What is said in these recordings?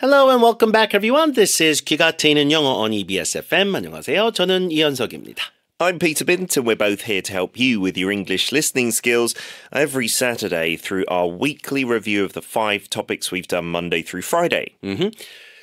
Hello and welcome back everyone. This is 귀가 트이는 영어 on EBS FM. 안녕하세요. 저는 이현석입니다. I'm Peter Bint, and we're both here to help you with your English listening skills every Saturday through our weekly review of the five topics we've done Monday through Friday. Mm-hmm.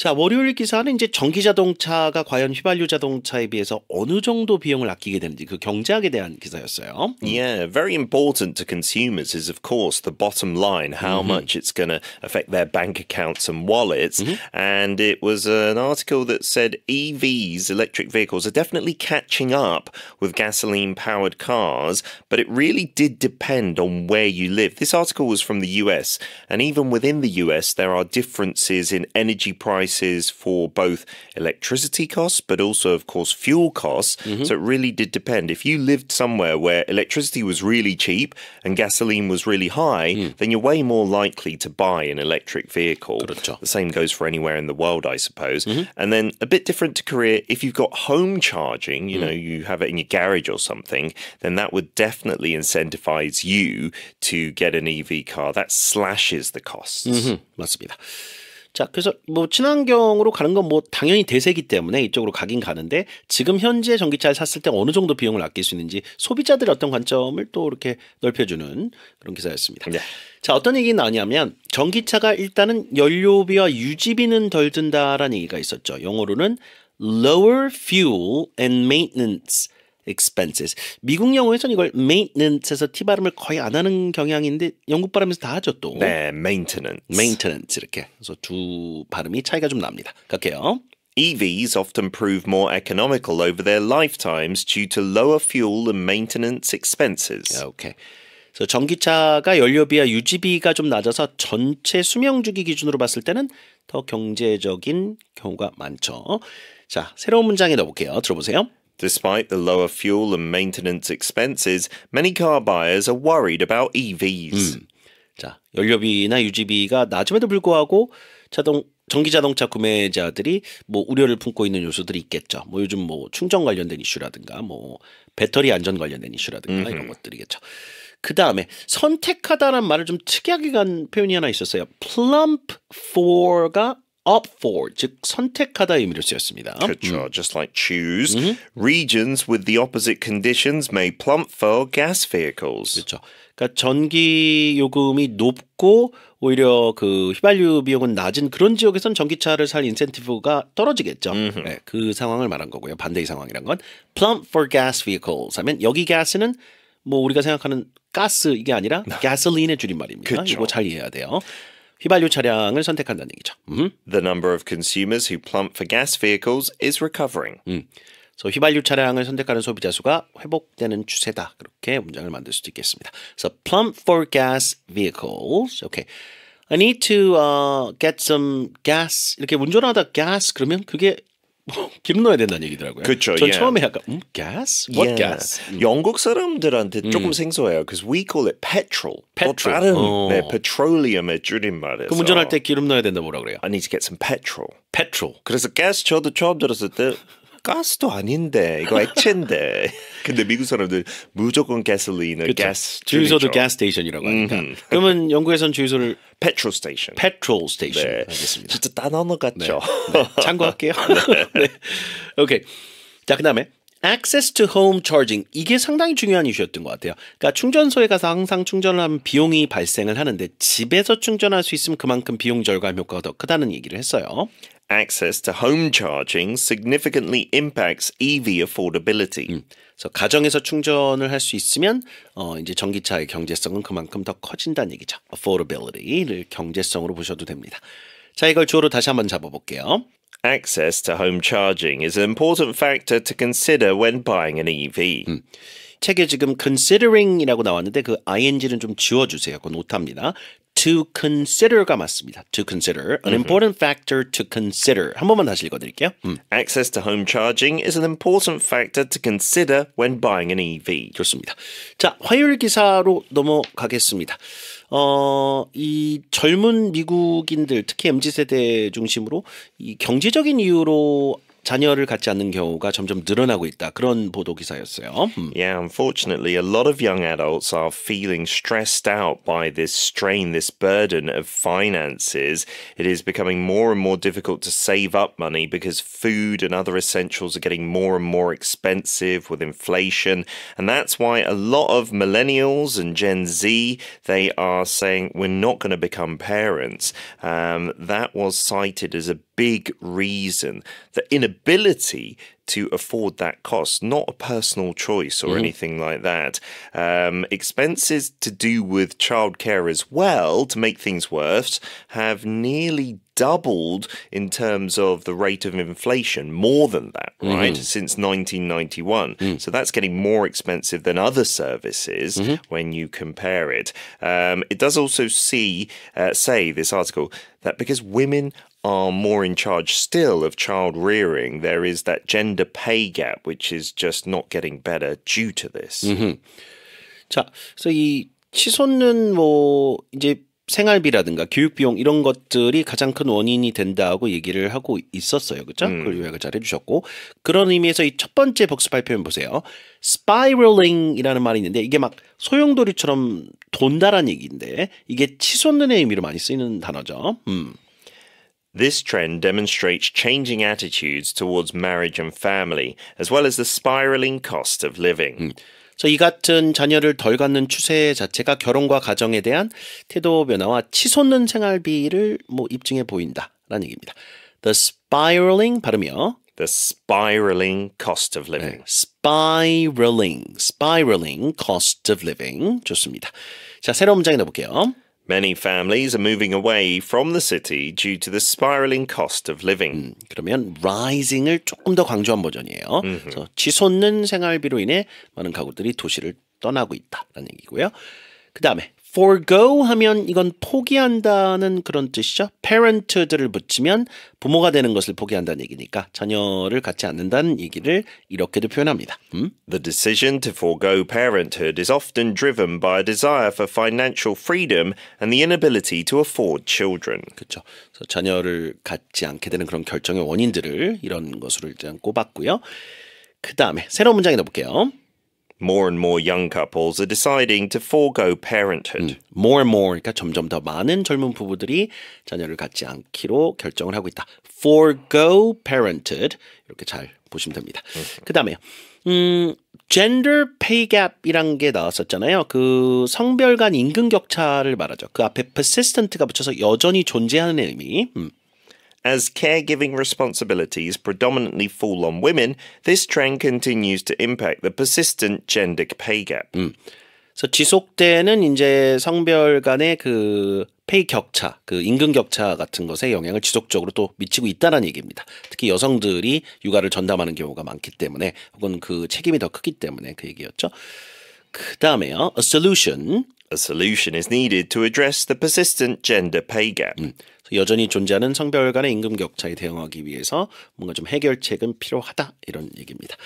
자, 월요일 기사는 이제 전기 자동차가 과연 휘발유 자동차에 비해서 어느 정도 비용을 아끼게 되는지 그 경제학에 대한 기사였어요. Yeah, very important to consumers is of course the bottom line, how mm-hmm. much it's going to affect their bank accounts and wallets. Mm-hmm. And it was an article that said EVs, electric vehicles, are definitely catching up with gasoline powered cars, but it really did depend on where you live. This article was from the US, and even within the US, there are differences in energy prices prices for both electricity costs, but also, of course, fuel costs. Mm -hmm. So it really did depend. If you lived somewhere where electricity was really cheap and gasoline was really high, mm. then you're way more likely to buy an electric vehicle. The same goes for anywhere in the world, I suppose. Mm -hmm. And then a bit different to Korea, if you've got home charging, you mm. know, you have it in your garage or something, then that would definitely incentivize you to get an EV car. That slashes the costs. -hmm. that. 자, 그래서 뭐 친환경으로 가는 건 뭐 당연히 대세기 때문에 이쪽으로 가긴 가는데 지금 현재 전기차를 샀을 때 어느 정도 비용을 아낄 수 있는지 소비자들의 어떤 관점을 또 이렇게 넓혀주는 그런 기사였습니다. 네. 자, 어떤 얘기 나오냐면 전기차가 일단은 연료비와 유지비는 덜 든다라는 얘기가 있었죠. 영어로는 lower fuel and maintenance expenses. 미국 영어에서는 이걸 maintenance에서 t 발음을 거의 안 하는 경향인데 영국 발음에서 다 하죠 또. 네, maintenance. maintenance 이렇게. 그래서 두 발음이 차이가 좀 납니다. 갈게요. EVs often prove more economical over their lifetimes due to lower fuel and maintenance expenses. Okay. 그래서 전기차가 연료비와 유지비가 좀 낮아서 전체 수명 주기 기준으로 봤을 때는 더 경제적인 경우가 많죠. 자, 새로운 문장에 넣어볼게요. 들어보세요. Despite the lower fuel and maintenance expenses, many car buyers are worried about EVs. 음. 자, 연료비나 유지비가 낮음에도 불구하고 자동 전기 자동차 구매자들이 뭐 우려를 품고 있는 요소들이 있겠죠. 뭐 요즘 뭐 충전 관련된 이슈라든가 뭐 배터리 안전 관련된 이슈라든가 음흠. 이런 것들이겠죠. 그 다음에 선택하다란 말을 좀 특이하게 간 표현이 하나 있었어요. plump for가 o p for 즉 선택하다 의미로 쓰였습니다. 그렇죠. 음. Just like choose. 음. Regions with the opposite conditions may plump for gas vehicles. 그렇죠. 그러니까 전기 요금이 높고 오히려 그 휘발유 비용은 낮은 그런 지역에선 전기차를 살 인센티브가 떨어지겠죠. 음흠. 네, 그 상황을 말한 거고요. 반대의 상황이란 건 plump for gas vehicles 하면 여기 가스는 뭐 우리가 생각하는 가스 이게 아니라 가솔린의 줄임말입니다. 그쵸. 이거 잘 이해해야 돼요. 휘발유 차량을 선택한다는 얘기죠. 음. The number of consumers who plump for gas vehicles is recovering. 음. 그래서 휘발유 차량을 선택하는 소비자 수가 회복되는 추세다. 그렇게 문장을 만들 수도 있겠습니다. So plump for gas vehicles. Okay. I need to uh, get some gas. 이렇게 운전하다 gas 그러면 그게 기름 넣어야 된다는 얘기더라고요. 그렇죠. 전 예. 처음에 약간 음, gas, what 예. gas? 음. 영국 사람들한테 음. 조금 생소해요. Because we call it petrol. petrol. 다른 네, 어. 네, petroleum의 줄임말이에요. 그 운전할 때 기름 넣어야 된다 뭐라 그래요? I need to get some petrol. petrol. 그래서 gas 저도 처음 들었을 때 가스도 아닌데 이거 액체인데. 근데 미국 사람들 무조건 가솔린을 가스 주유소도 가스 테이션이라고 하니까. 음흠. 그러면 영국에선 주유소를 petrol station. petrol station. 네. 알겠습니다. 진짜 딴어 같죠. 네. 네. 참고할게요. 네. 네. 오케이. 자, 그다음에 Access to Home Charging 이게 상당히 중요한 이슈였던 것 같아요. 그러니까 충전소에 가서 항상 충전하면 을 비용이 발생을 하는데 집에서 충전할 수 있으면 그만큼 비용 절감 효과가 더 크다는 얘기를 했어요. access to home charging significantly impacts EV affordability. 음. 그래서 가정에서 충전을 할 수 있으면 어 이제 전기차의 경제성은 그만큼 더 커진다는 얘기죠. affordability를 경제성으로 보셔도 됩니다. 자, 이걸 주어로 다시 한번 잡아 볼게요. Access to home charging is an important factor to consider when buying an EV. 음. 책에 지금 considering이라고 나왔는데 그 ing는 좀 지워주세요. 그건 오타입니다. to consider가 맞습니다. to consider. An important factor to consider. 한 번만 다시 읽어드릴게요. 음. Access to home charging is an important factor to consider when buying an EV. 좋습니다. 자, 화요일 기사로 넘어가겠습니다. 어, 이 젊은 미국인들, 특히 MZ세대 중심으로 이 경제적인 이유로 자녀를 갖지 않는 경우가 점점 늘어나고 있다. 그런 보도 기사였어요. 음. Yeah, unfortunately, a lot of young adults are feeling stressed out by this strain, this burden of finances. It is becoming more and more difficult to save up money because food and other essentials are getting more and more expensive with inflation, and that's why a lot of millennials and Gen Z they are saying we're not going to become parents. Um, that was cited as a big reason that in a ability to afford that cost, not a personal choice or mm. anything like that. Um, expenses to do with childcare as well, to make things worse, have nearly doubled in terms of the rate of inflation, more than that, mm-hmm. right, mm-hmm. since 1991. Mm. So that's getting more expensive than other services mm-hmm. when you compare it. Um, it does also see, uh, say, this article, that because women are more in charge still of child rearing, there is that gender pay gap, which is just not getting better due to this. 음흠. 자, 그래서 치솟는 뭐 이제 생활비라든가 교육 비용 이런 것들이 가장 큰 원인이 된다고 얘기를 하고 있었어요. 그죠? 음. 그걸 요약을 잘 해주셨고 그런 의미에서 이 첫 번째 복습발 표현 보세요. spiraling이라는 말이 있는데 이게 막 소용돌이처럼 돈다란 얘기인데 이게 치솟는 의미로 많이 쓰이는 단어죠. 음. This trend demonstrates changing attitudes towards marriage and family, as well as the spiraling cost of living. 이 같은 자녀를 덜 갖는 추세 자체가 결혼과 가정에 대한 태도 변화와 치솟는 생활비를 뭐 입증해 보인다라는 얘기입니다. The spiraling 발음이요. The spiraling cost of living. 네, spiraling, spiraling cost of living 좋습니다. 자, 새로운 문장에 넣어볼게요. Many families are moving away from the city due to the spiraling cost of living. 그러면 rising을 조금 더 강조한 버전이에요. 그래서 치솟는 생활비로 인해 많은 가구들이 도시를 떠나고 있다라는 얘기고요. 그 다음에 forego 하면 이건 포기한다는 그런 뜻이죠. parented를 붙이면 부모가 되는 것을 포기한다는 얘기니까 자녀를 갖지 않는다는 얘기를 이렇게도 표현합니다. 음? The decision to forego parenthood is often driven by a desire for financial freedom and the inability to afford children. 그렇죠. 그래서 자녀를 갖지 않게 되는 그런 결정의 원인들을 이런 것으로 일단 꼽았고요. 그 다음에 새로운 문장에 넣어볼게요. more and more young couples are deciding to forego parenthood. 음, more and more 그러니까 점점 더 많은 젊은 부부들이 자녀를 갖지 않기로 결정을 하고 있다. forego parenthood 이렇게 잘 보시면 됩니다. 그다음에 음 gender pay gap이란 게 나왔었잖아요. 그 성별 간 임금 격차를 말하죠. 그 앞에 persistent가 붙여서 여전히 존재하는 의미. 음. As caregiving responsibilities predominantly fall on women, this trend continues to impact the persistent gender pay gap. 음. 그래서 지속되는 이제 성별 간의 그 페이 격차, 그 임금 격차 같은 것에 영향을 지속적으로 또 미치고 있다는 얘기입니다. 특히 여성들이 육아를 전담하는 경우가 많기 때문에 혹은 그 책임이 더 크기 때문에 그 얘기였죠. 그 다음에요. A solution. A solution is needed to address the persistent gender pay gap. 음, 여전히 존재하는 성별 간의 임금 격차에 대응하기 위해서 뭔가 좀 해결책은 필요하다 이런 얘기입니다.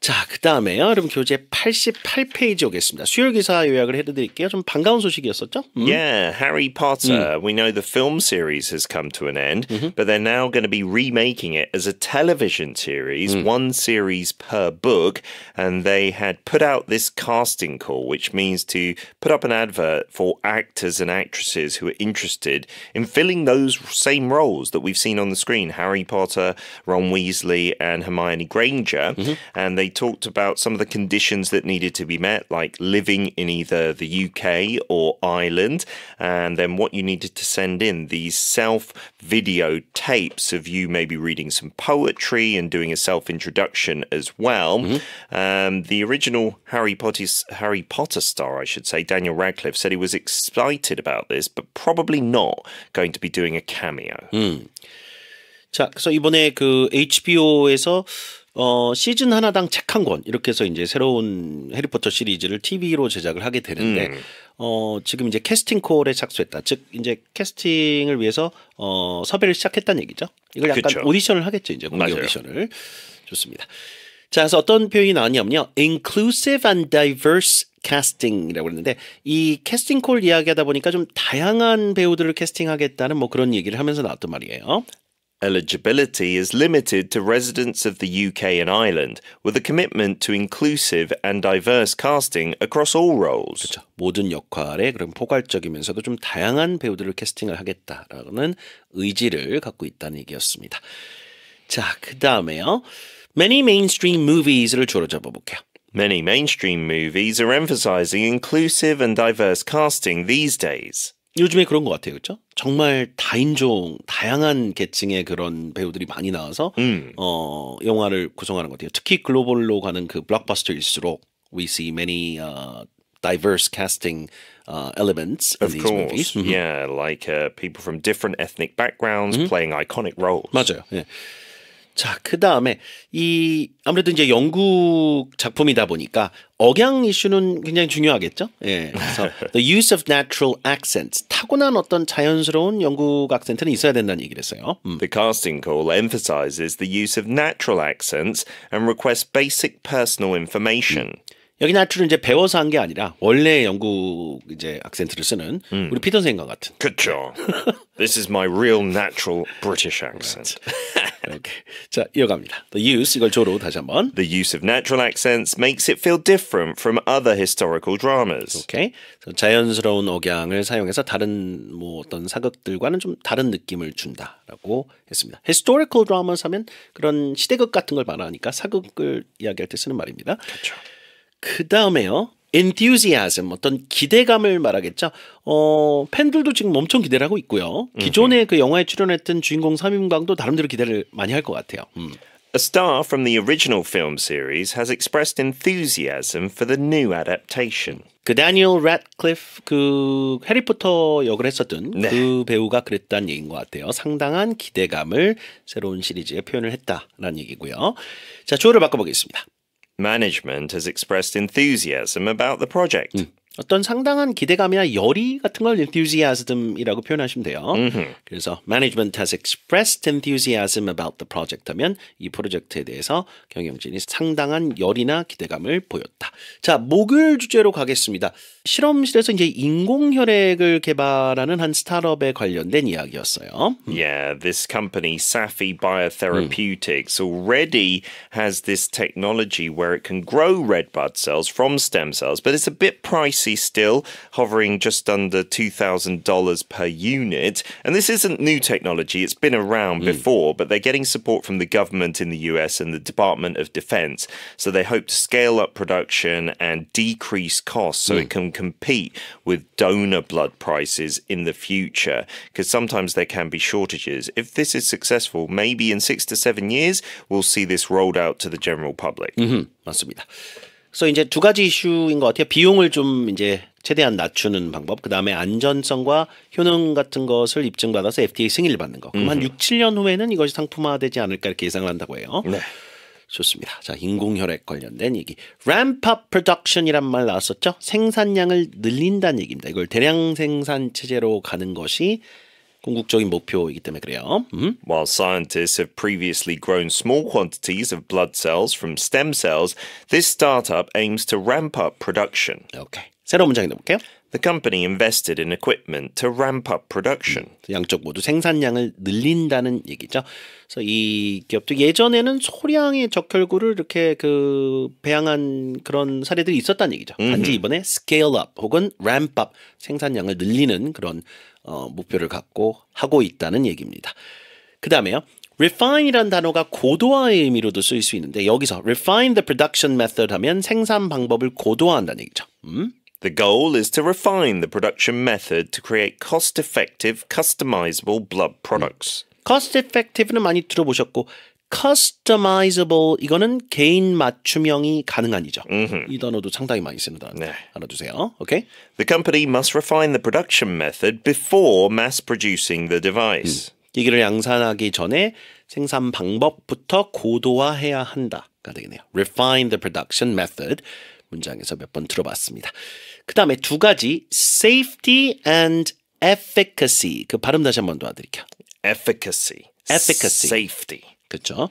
자, 그 다음에 여러분 교재 88페이지 오겠습니다. 수요일 기사 요약을 해드릴게요. 좀 반가운 소식이었었죠? 음. Yeah, Harry Potter. 음. We know the film series has come to an end, but they're now going to be remaking it as a television series, 음. one series per book. And they had put out this casting call, which means to put up an advert for actors and actresses who are interested in filling those same roles that we've seen on the screen Harry Potter, Ron Weasley, and Hermione Granger. Mm-hmm. And they they talked about some of the conditions that needed to be met, like living in either the UK or Ireland, and then what you needed to send in these self video tapes of you maybe reading some poetry and doing a self introduction as well. Mm -hmm. um, the original Harry Potter, Harry Potter star, I should say, Daniel Radcliffe, said he was excited about this, but probably not going to be doing a cameo. Hmm. 자, 그래서 이번에 그 HBO에서 어, 시즌 하나당 책 한 권 이렇게 해서 이제 새로운 해리포터 시리즈를 TV로 제작을 하게 되는데 음. 어, 지금 이제 캐스팅 콜에 착수했다. 즉 이제 캐스팅을 위해서 어, 섭외를 시작했다는 얘기죠. 이걸 약간 그쵸. 오디션을 하겠죠. 이제 공개 오디션을. 좋습니다. 자, 그래서 어떤 표현이 나왔냐면요. inclusive and diverse 캐스팅이라고 그랬는데 이 캐스팅 콜 이야기하다 보니까 좀 다양한 배우들을 캐스팅하겠다는 뭐 그런 얘기를 하면서 나왔던 말이에요. Eligibility is limited to residents of the UK and Ireland, with a commitment to inclusive and diverse casting across all roles. 그렇죠. 모든 역할에 그럼 포괄적이면서도 좀 다양한 배우들을 캐스팅을 하겠다라는 의지를 갖고 있다는 얘기였습니다. 자, 그 다음에요. Many mainstream movies를 주로 잡아볼게요. Many mainstream movies are emphasizing inclusive and diverse casting these days. 요즘에 그런 것 같아요, 그렇죠? 정말 다인종, 다양한 계층의 그런 배우들이 많이 나와서 음. 어 영화를 구성하는 것 같아요. 특히 글로벌로 가는 그 블록버스터일수록 we see many uh, diverse casting uh, elements of in these course. movies. Mm-hmm. Yeah, like uh, people from different ethnic backgrounds mm-hmm. playing iconic roles. 맞아요. 예. 자, 그 다음에 이 아무래도 이제 영국 작품이다 보니까 억양 이슈는 굉장히 중요하겠죠. 예. 그래서 the use of natural accents 타고난 어떤 자연스러운 영국 악센트는 있어야 된다는 얘기를 했어요. 음. The casting call emphasizes the use of natural accents and requests basic personal information. 음. 여기 나트를 이제 배워서 한 게 아니라 원래 영국 이제 악센트를 쓰는 음. 우리 피터 생각 같은. 그렇죠. This is my real natural British accent. okay. 자 이어갑니다. The use 이걸 조로 다시 한번. The use of natural accents makes it feel different from other historical dramas. 오케이. Okay. 자연스러운 억양을 사용해서 다른 뭐 어떤 사극들과는 좀 다른 느낌을 준다라고 했습니다. Historical dramas 하면 그런 시대극 같은 걸 말하니까 사극을 이야기할 때 쓰는 말입니다. 그렇죠. 그 다음에요. enthusiasm 어떤 기대감을 말하겠죠. 어, 팬들도 지금 엄청 기대를 하고 있고요. 기존에 그 영화에 출연했던 주인공 3인방도 나름대로 기대를 많이 할 것 같아요. 음. A star from the original film series has expressed enthusiasm for the new adaptation. 그 다니엘 r a d c 그 해리포터 역을 했었던 네. 그 배우가 그랬다는 얘기인 것 같아요. 상당한 기대감을 새로운 시리즈에 표현을 했다라는 얘기고요. 자, 주어를 바꿔보겠습니다. management has expressed enthusiasm about the project. Mm. 어떤 상당한 기대감이나 열의 같은 걸 enthusiasm이라고 표현하시면 돼요. 음흠. 그래서 management has expressed enthusiasm about the project 하면 이 프로젝트에 대해서 경영진이 상당한 열이나 기대감을 보였다. 자, 목을 주제로 가겠습니다. 실험실에서 이제 인공 혈액을 개발하는 한 스타트업에 관련된 이야기였어요. Yeah, this company Safi Biotherapeutics 음. already has this technology where it can grow red blood cells from stem cells, but it's a bit pricey still, hovering just under $2,000 per unit. And this isn't new technology, it's been around mm. before, but they're getting support from the government in the US and the Department of Defense. So they hope to scale up production and decrease costs so mm. it hmm. can compete with donor blood prices in the future, because sometimes there can be shortages. If this is successful, maybe in six to seven years, we'll see this rolled out to the general public. Mm -hmm. 그래서 이제 두 가지 이슈인 것 같아요. 비용을 좀 이제 최대한 낮추는 방법, 그 다음에 안전성과 효능 같은 것을 입증받아서 FDA 승인을 받는 거. 그럼 음. 한 6, 7년 후에는 이것이 상품화되지 않을까 이렇게 예상을 한다고 해요. 네. 좋습니다. 자, 인공혈액 관련된 얘기. 램팝 프로덕션이란 말 나왔었죠? 생산량을 늘린다는 얘기입니다. 이걸 대량 생산 체제로 가는 것이 궁극적인 목표이기 때문에 그래요. 음. While scientists have previously grown small quantities of blood cells from stem cells, this startup aims to ramp up production. 오케이. 새로운 문장에 넣어볼게요. The company invested in equipment to ramp up production. 음, 양쪽 모두 생산량을 늘린다는 얘기죠. 그래서 이 기업도 예전에는 소량의 적혈구를 이렇게 그 배양한 그런 사례들이 있었다는 얘기죠. 단지 이번에 scale up 혹은 ramp up 생산량을 늘리는 그런 어, 목표를 갖고 하고 있다는 얘기입니다. 그 다음에요. refine이란 단어가 고도화의 의미로도 쓰일 수 있는데 여기서 refine the production method 하면 생산 방법을 고도화한다는 얘기죠. 음? The goal is to refine the production method to create cost-effective, customizable blood products. cost-effective는 많이 들어보셨고 customizable 이거는 개인 맞춤형이 가능한이죠. Mm-hmm. 이 단어도 상당히 많이 쓰는 단어. 네. 알아두세요. Okay. The company must refine the production method before mass producing the device. 음. 기기를 양산하기 전에 생산 방법부터 고도화해야 한다가 되겠네요. Refine the production method. 문장에서 몇 번 들어봤습니다. 그 다음에 두 가지 safety and efficacy. 그 발음 다시 한 번 도와드릴게요. efficacy, efficacy, safety. 그렇죠?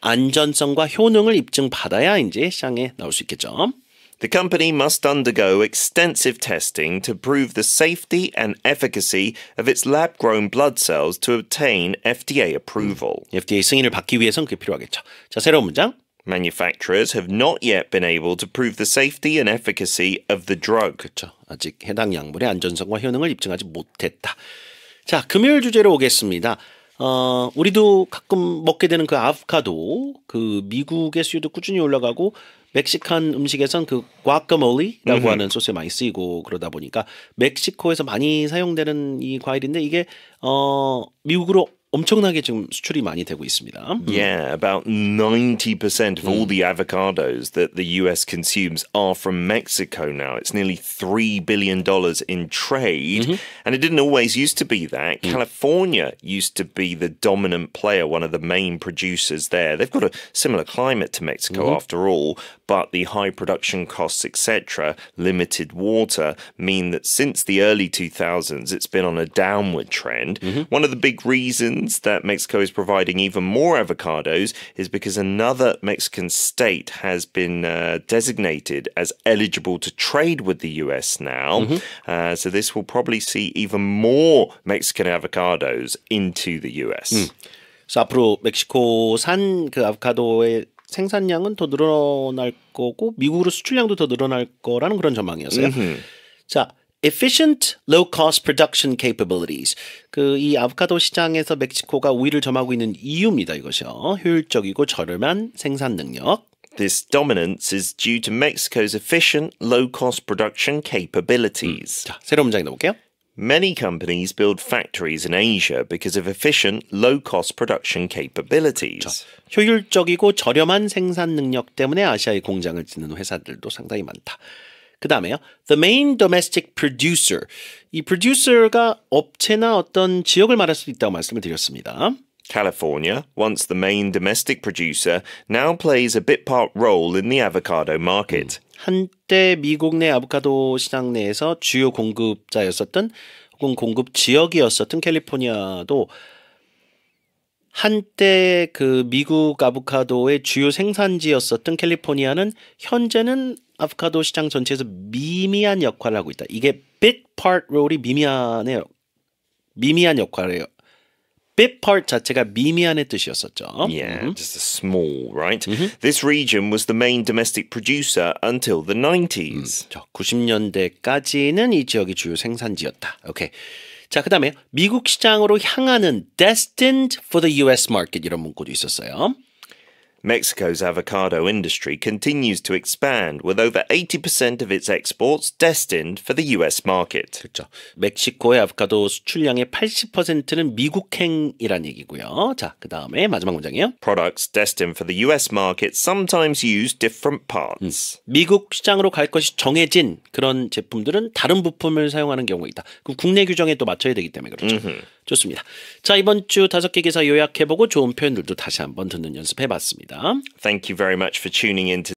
안전성과 효능을 입증받아야 이제 시장에 나올 수 있겠죠. The company must undergo extensive testing to prove the safety and efficacy of its lab grown blood cells to obtain FDA approval. FDA 승인을 받기 위해선 그게 필요하겠죠. 자, 새로운 문장. Manufacturers have not yet been able to prove the safety and efficacy of the drug. 그렇죠. 아직 해당 약물의 안전성과 효능을 입증하지 못했다. 자, 금요일 주제로 오겠습니다. 어, 우리도 가끔 먹게 되는 그아프카도그 미국의 수요도 꾸준히 올라가고 멕시칸 음식에선 그 과카몰리라고 하는 소스에 많이 쓰이고 그러다 보니까 멕시코에서 많이 사용되는 이 과일인데 이게 어 미국으로 엄청나게 지금 수출이 많이 되고 있습니다. Yeah, about 90% of all the avocados that the US consumes are from Mexico now. It's nearly 3 billion dollars in trade, mm-hmm. and it didn't always used to be that. Mm. California used to be the dominant player, one of the main producers there. They've got a similar climate to Mexico mm-hmm. after all, but the high production costs, etc., limited water, mean that since the early 2000s, it's been on a downward trend. Mm-hmm. One of the big reasons that Mexico is providing even more avocados is because another Mexican state has been uh, designated as eligible to trade with the US now. Mm-hmm. Uh, so this will probably see even more Mexican avocados into the US. Mm. So 그래서 앞으로 멕시코산 그 아보카도의 생산량은 더 늘어날 거고 미국으로 수출량도 더 늘어날 거라는 그런 전망이었어요. 음흠. 자, efficient low cost production capabilities. 그 이 아보카도 시장에서 멕시코가 우위를 점하고 있는 이유입니다. 이것이요. 효율적이고 저렴한 생산 능력. This dominance is due to Mexico's efficient low cost production capabilities. 음. 자, 새로운 문장에 넣어볼게요. Many companies build factories in Asia because of efficient, low-cost production capabilities. 효율적이고 저렴한 생산 능력 때문에 아시아의 공장을 짓는 회사들도 상당히 많다. 그 다음에요. The main domestic producer. 이 producer가 업체나 어떤 지역을 말할 수 있다고 말씀을 드렸습니다. California, once the main domestic producer, now plays a bit part role in the avocado market. 음, 한때 미국 내 아보카도 시장 내에서 주요 공급자였었던 혹은 공급 지역이었었던 캘리포니아도 한때 그 미국 아보카도의 주요 생산지였었던 캘리포니아는 현재는 아보카도 시장 전체에서 미미한 역할을 하고 있다. 이게 bit part role이 미미한의 미미한 역할을 bit part 자체가 미미한의 뜻이었었죠. Yeah, mm-hmm. just a small, right? Mm-hmm. This region was the main domestic producer until the 90s. 음, 90년대까지는 이 지역이 주요 생산지였다. 오케이. Okay. 자, 그다음에 미국 시장으로 향하는 destined for the US market 이런 문구도 있었어요. Mexico's avocado industry continues to expand with over 80% of its exports destined for the US market. 그렇죠. 멕시코의 아보카도 수출량의 80%는 미국행이란 얘기고요. 자, 그다음에 마지막 문장이에요. Products destined for the US market sometimes use different parts. 음. 미국 시장으로 갈 것이 정해진 그런 제품들은 다른 부품을 사용하는 경우가 있다. 그 국내 규정에 또 맞춰야 되기 때문에 그렇죠. 음흠. 좋습니다. 자, 이번 주 다섯 개 기사 요약해보고 좋은 표현들도 다시 한번 듣는 연습해봤습니다. Thank you very much for tuning in to